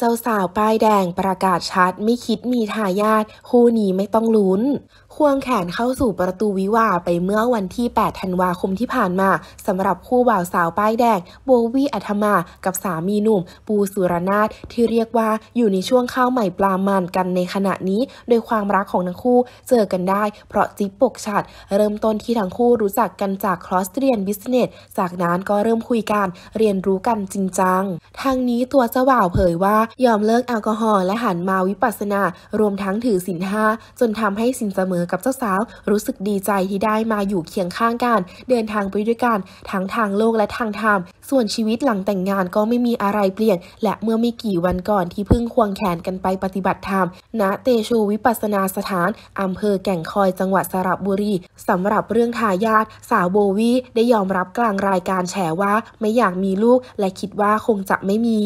จ้าสาวป้ายแดงประกาศชัดไม่คิดมีทายาทคู่นี้ไม่ต้องลุ้นควงแขนเข้าสู่ประตูวิวาไปเมื่อวันที่ 8 ธันวาคมที่ผ่านมาสำหรับคู่บ่าวสาวป้ายแดง โบวี่อัธมากับสามีหนุ่ม ปูสุรนาถที่เรียกว่าอยู่ในช่วงข้าวใหม่ปลามันกันในขณะนี้ โดยความรักของทั้งคู่เจอกันได้เพราะจิ๊บปกฉัดเริ่มต้นที่ทั้งคู่รู้จักกันจากคลอสเรียนบิสเนสจากนั้นก็เริ่มคุยกันเรียนรู้กันจริงจังทางนี้ตัวเจ้าบ่าวเผยว่ายอมเลิกแอลกอฮอล์และหันมาวิปัสสนา รวมทั้งถือศีลห้า จนทำให้สินเสมอกับเจ้าสาว รู้สึกดีใจที่ได้มาอยู่เคียงข้างกัน เดินทางไปด้วยกันทั้งทางโลกและทางธรรม ส่วนชีวิตหลังแต่งงานก็ไม่มีอะไรเปลี่ยน และเมื่อไม่กี่วันก่อนที่เพิ่งควงแขนกันไปปฏิบัติธรรม ณ เตโชวิปัสสนาสถานอำเภอแก่งคอยจังหวัดสระบุรีสำหรับเรื่องทายาทสาวโบวี ได้ยอมรับกลางรายการแฉว่า ไม่อยากมีลูกและคิดว่าคงจะไม่มี